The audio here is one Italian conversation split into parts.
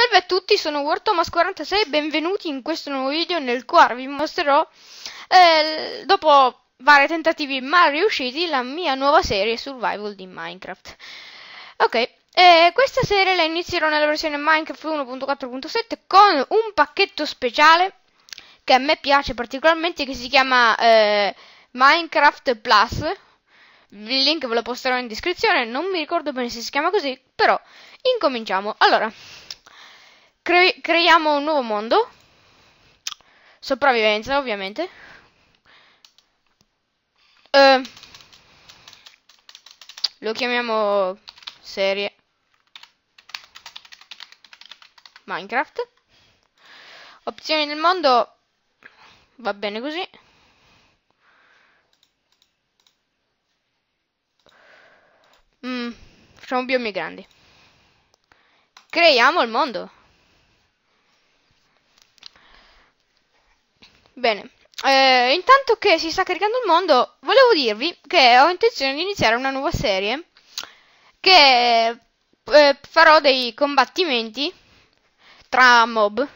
Salve a tutti, sono WordThomas46 e benvenuti in questo nuovo video nel quale vi mostrerò, eh, dopo vari tentativi mal riusciti, la mia nuova serie Survival di Minecraft. Ok, eh, questa serie la inizierò nella versione Minecraft 1.4.7 con un pacchetto speciale che a me piace particolarmente che si chiama eh, Minecraft Plus. Il link ve lo posterò in descrizione, non mi ricordo bene se si chiama così, però incominciamo. Allora, Cre creiamo un nuovo mondo. Sopravvivenza, ovviamente. Eh, lo chiamiamo serie Minecraft. Opzioni del mondo. Va bene così. Mm, facciamo biomi grandi. Creiamo il mondo. Bene, eh, intanto che si sta caricando il mondo, volevo dirvi che ho intenzione di iniziare una nuova serie che eh, farò dei combattimenti tra mob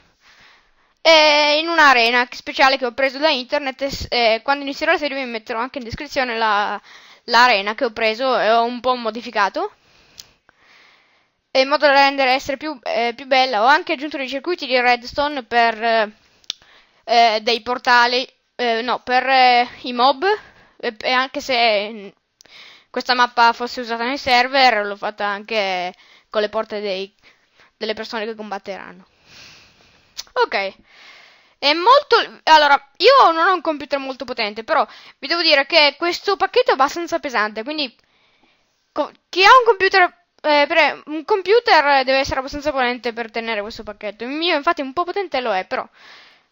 e in un'arena speciale che ho preso da internet e, eh, quando inizierò la serie vi metterò anche in descrizione la, l'arena che ho preso e ho un po' modificato in modo da rendere essere più, eh, più bella ho anche aggiunto dei circuiti di redstone per eh, eh, dei portali, eh, no, per eh, i mob, e anche se mm, questa mappa fosse usata nei server, l'ho fatta anche con le porte dei, delle persone che combatteranno. Ok. È molto... Allora, io non ho un computer molto potente, però vi devo dire che questo pacchetto è abbastanza pesante, quindi chi ha un computer... Eh, un computer deve essere abbastanza potente per tenere questo pacchetto. Il mio infatti un po' potente lo è, però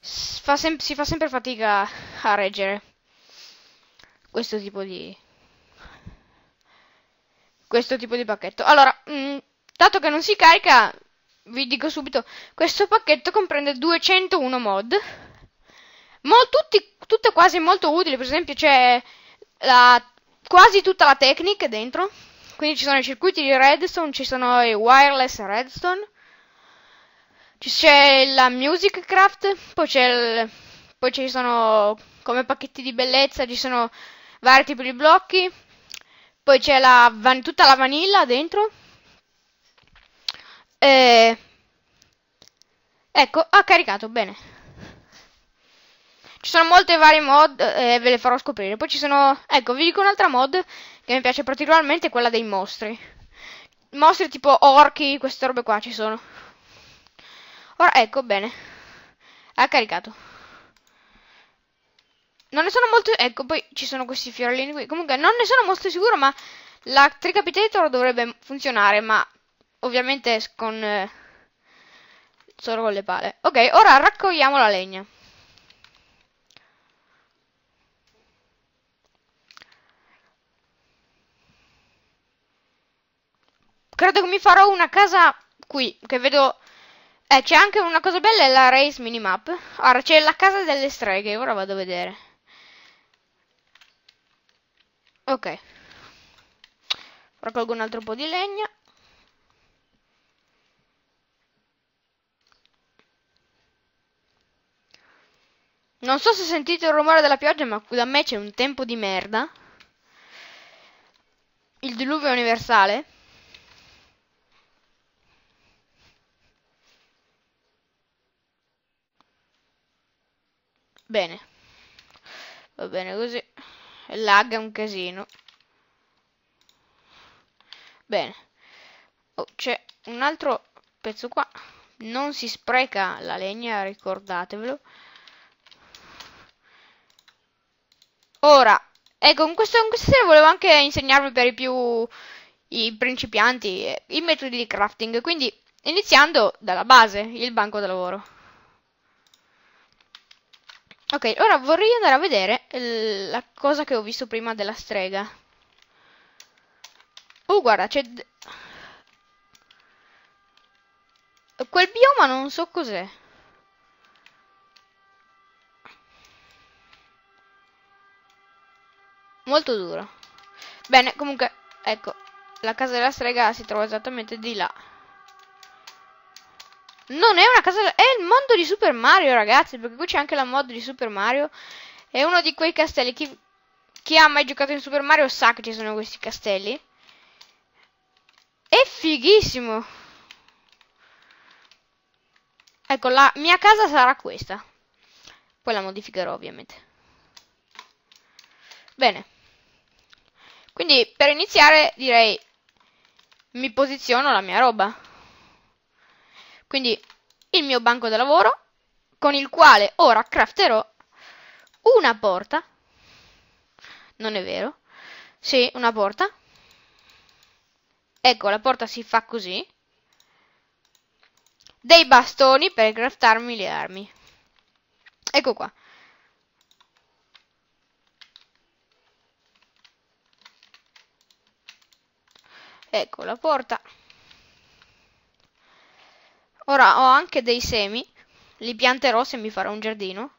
fa si fa sempre fatica a reggere questo tipo di questo tipo di pacchetto allora mh, mm, dato che non si carica vi dico subito questo pacchetto comprende 201 mod Mol, tutti, tutte quasi molto utili per esempio c'è quasi tutta la tecnica dentro quindi ci sono i circuiti di redstone ci sono i wireless redstone c'è la Music Craft, poi, c'è il, poi ci sono come pacchetti di bellezza, ci sono vari tipi di blocchi, poi c'è la, tutta la vanilla dentro. E... Ecco, ha caricato, bene. Ci sono molte varie mod, eh, ve le farò scoprire. Poi ci sono, ecco, vi dico un'altra mod che mi piace particolarmente, quella dei mostri. Mostri tipo orchi, queste robe qua ci sono. Ora, ecco, bene. Ha caricato. Non ne sono molto... Ecco, poi ci sono questi fiorellini qui. Comunque, non ne sono molto sicuro, ma la Tricapitator dovrebbe funzionare, ma ovviamente con... Eh, solo con le pale. Ok, ora raccogliamo la legna. Credo che mi farò una casa qui, che vedo eh, c'è anche una cosa bella, è la race minimap. Ora c'è la casa delle streghe, ora vado a vedere. Ok. Raccolgo un altro po' di legna. Non so se sentite il rumore della pioggia, ma qui da me c'è un tempo di merda. Il diluvio universale. Bene. Va bene così. Lag è un casino. Bene. Oh, c'è un altro pezzo qua. Non si spreca la legna, ricordatevelo. Ora, ecco, in questo, in questa serie volevo anche insegnarvi per i più i principianti i metodi di crafting. Quindi, iniziando dalla base, il banco da lavoro. Ok, ora vorrei andare a vedere eh, la cosa che ho visto prima della strega. Oh, guarda, c'è... Quel bioma non so cos'è. Molto duro. Bene, comunque, ecco, la casa della strega si trova esattamente di là. Non è una casa è il mondo di Super Mario, ragazzi, perché qui c'è anche la mod di Super Mario. È uno di quei castelli. Chi, chi ha mai giocato in Super Mario sa che ci sono questi castelli. È fighissimo. Ecco, la mia casa sarà questa. Poi la modificherò, ovviamente. Bene. Quindi, per iniziare, direi... Mi posiziono la mia roba. Quindi il mio banco da lavoro con il quale ora crafterò una porta. Non è vero? Sì, una porta. Ecco, la porta si fa così. Dei bastoni per craftarmi le armi. Ecco qua. Ecco la porta. Ora ho anche dei semi. Li pianterò se mi farò un giardino.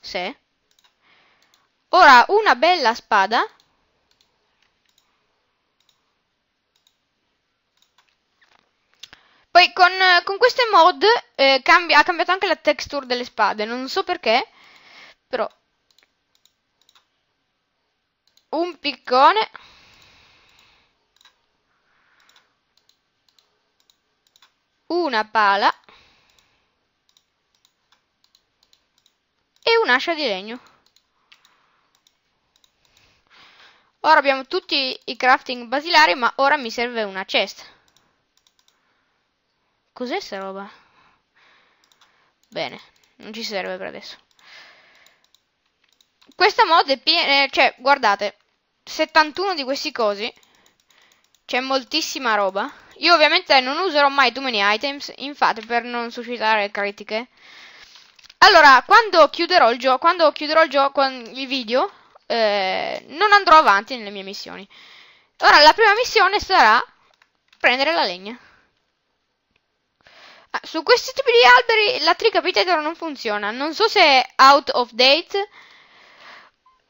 Se. Ora una bella spada. Poi con, con queste mod eh, cambia, ha cambiato anche la texture delle spade. Non so perché. Però. Un piccone. una pala e un'ascia di legno. Ora abbiamo tutti i crafting basilari, ma ora mi serve una cesta. Cos'è sta roba? Bene, non ci serve per adesso. Questa mod è piena, eh, cioè, guardate, 71 di questi cosi. C'è moltissima roba. Io ovviamente non userò mai too many items, infatti per non suscitare critiche. Allora, quando chiuderò il gioco, quando chiuderò il gioco con il video, eh, non andrò avanti nelle mie missioni. Ora, la prima missione sarà prendere la legna. Ah, su questi tipi di alberi la tricapitator non funziona. Non so se è out of date,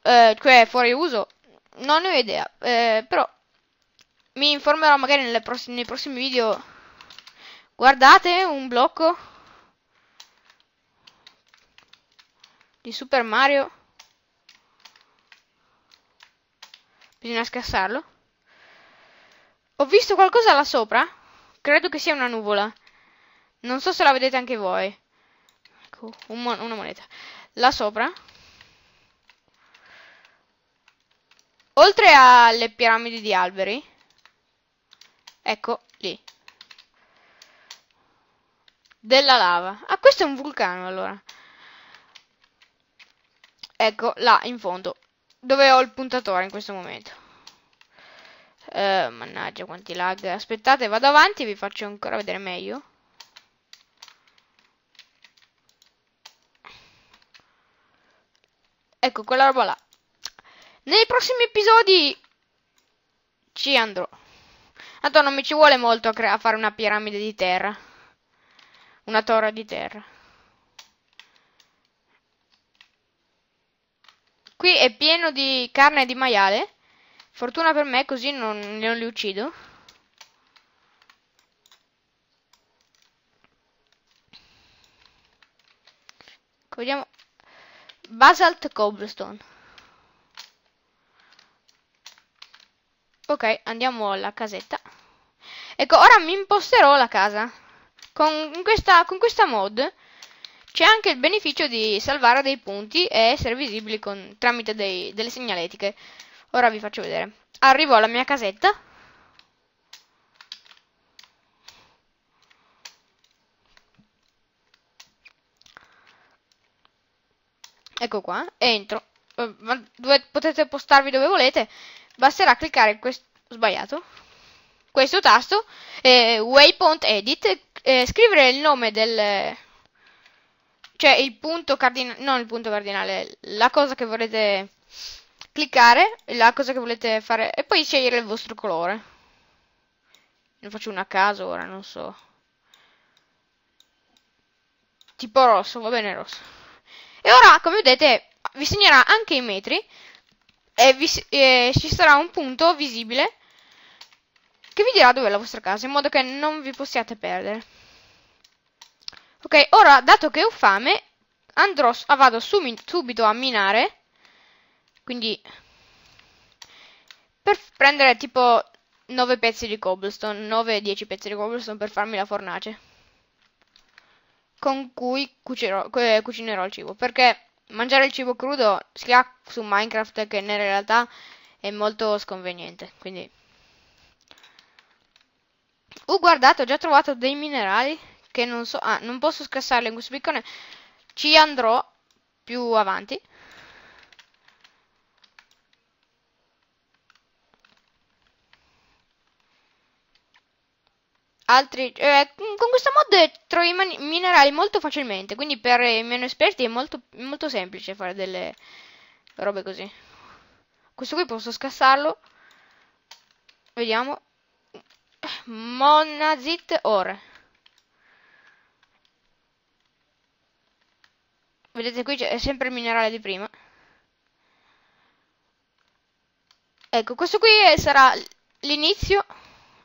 eh, cioè fuori uso. Non ne ho idea, eh, però mi informerò magari pross nei prossimi video. Guardate un blocco di Super Mario. Bisogna scassarlo. Ho visto qualcosa là sopra. Credo che sia una nuvola. Non so se la vedete anche voi. Ecco, un mon una moneta. Là sopra. Oltre alle piramidi di alberi. Ecco, lì. Della lava. Ah, questo è un vulcano, allora. Ecco, là, in fondo. Dove ho il puntatore in questo momento. Eh, mannaggia, quanti lag. Aspettate, vado avanti e vi faccio ancora vedere meglio. Ecco, quella roba là. Nei prossimi episodi ci andrò. Tanto non mi ci vuole molto a, a fare una piramide di terra. Una torre di terra. Qui è pieno di carne di maiale. Fortuna per me, così non, non li uccido. Vediamo. Basalt cobblestone. Ok, andiamo alla casetta. Ecco, ora mi imposterò la casa. Con questa, con questa mod c'è anche il beneficio di salvare dei punti e essere visibili con, tramite dei, delle segnaletiche. Ora vi faccio vedere. Arrivo alla mia casetta. Ecco qua, entro. Eh, potete postarvi dove volete. Basterà cliccare questo... Sbagliato questo tasto eh, waypoint edit eh, scrivere il nome del cioè il punto cardinale non il punto cardinale la cosa che volete cliccare la cosa che volete fare e poi scegliere il vostro colore ne faccio una a caso ora non so tipo rosso va bene rosso e ora come vedete vi segnerà anche i metri e, vi, eh, ci sarà un punto visibile che vi dirà dove è la vostra casa in modo che non vi possiate perdere. Ok, ora dato che ho fame andrò, vado subito a minare, quindi per prendere tipo 9 pezzi di cobblestone, 9-10 pezzi di cobblestone per farmi la fornace con cui cucerò, cucinerò il cibo, perché mangiare il cibo crudo sia su Minecraft che nella realtà è molto sconveniente, quindi... Uh, guardate, ho già trovato dei minerali che non so... Ah, non posso scassarli in questo piccone. Ci andrò più avanti. Altri... Eh, con questo mod trovi minerali molto facilmente, quindi per i meno esperti è molto, molto semplice fare delle robe così. Questo qui posso scassarlo. Vediamo. Monazit Or. Vedete qui c'è sempre il minerale di prima. Ecco, questo qui sarà l'inizio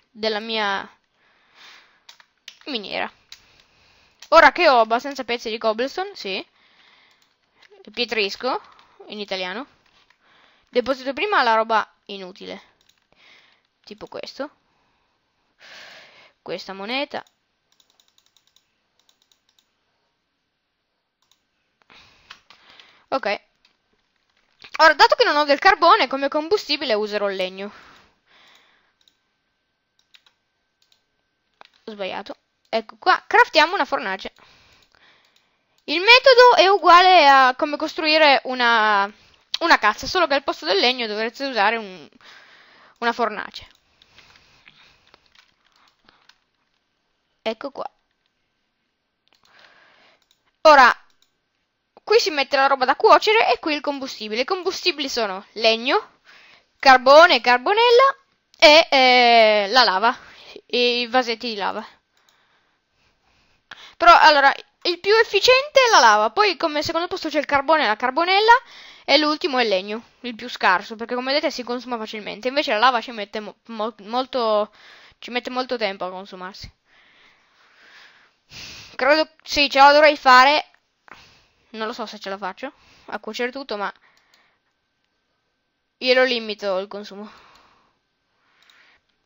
della mia miniera. Ora che ho abbastanza pezzi di cobblestone, sì. Pietrisco, in italiano. Deposito prima la roba inutile. Tipo questo questa moneta ok ora dato che non ho del carbone come combustibile userò il legno ho sbagliato ecco qua craftiamo una fornace il metodo è uguale a come costruire una, una cazza solo che al posto del legno dovreste usare un, una fornace ecco qua ora qui si mette la roba da cuocere e qui il combustibile i combustibili sono legno carbone carbonella e eh, la lava i vasetti di lava però allora il più efficiente è la lava poi come secondo posto c'è il carbone e la carbonella e l'ultimo è il legno, il più scarso, perché come vedete si consuma facilmente. Invece la lava ci mette, mo mo molto, ci mette molto tempo a consumarsi. Credo sì, ce la dovrei fare. Non lo so se ce la faccio a cuocere tutto, ma Io lo limito il consumo.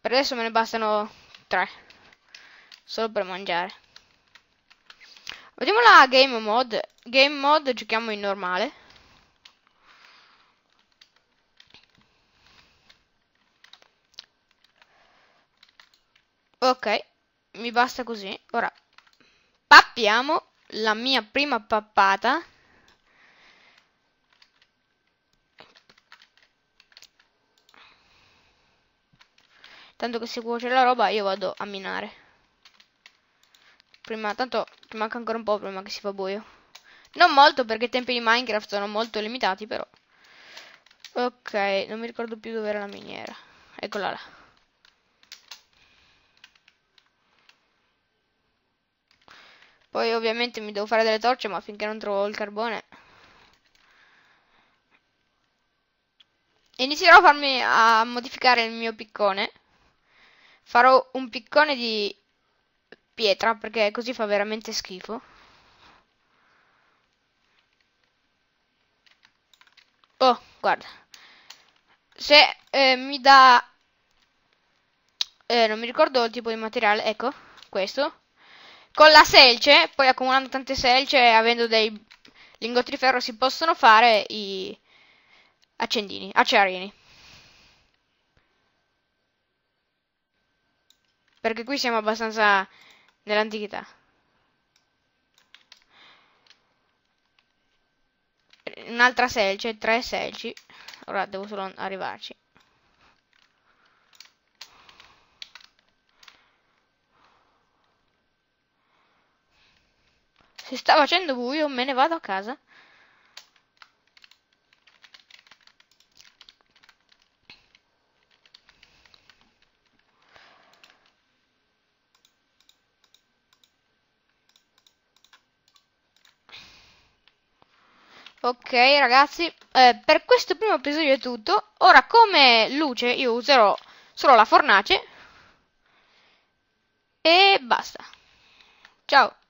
Per adesso me ne bastano tre. Solo per mangiare. Vediamo la game mod. Game mod giochiamo in normale. Ok, mi basta così. Ora abbiamo la mia prima pappata tanto che si cuoce la roba io vado a minare prima tanto ci manca ancora un po' prima che si fa buio non molto perché i tempi di Minecraft sono molto limitati però ok non mi ricordo più dove era la miniera eccola là Poi ovviamente mi devo fare delle torce, ma finché non trovo il carbone... Inizierò a farmi a modificare il mio piccone. Farò un piccone di pietra, perché così fa veramente schifo. Oh, guarda. Se eh, mi dà... Eh, non mi ricordo il tipo di materiale, ecco, questo con la selce, poi accumulando tante selce e avendo dei lingotti di ferro si possono fare i accendini, acciarini. Perché qui siamo abbastanza nell'antichità. Un'altra selce, tre selci. Ora devo solo arrivarci. Si sta facendo buio, me ne vado a casa. Ok ragazzi, eh, per questo primo episodio è tutto. Ora come luce io userò solo la fornace e basta. Ciao.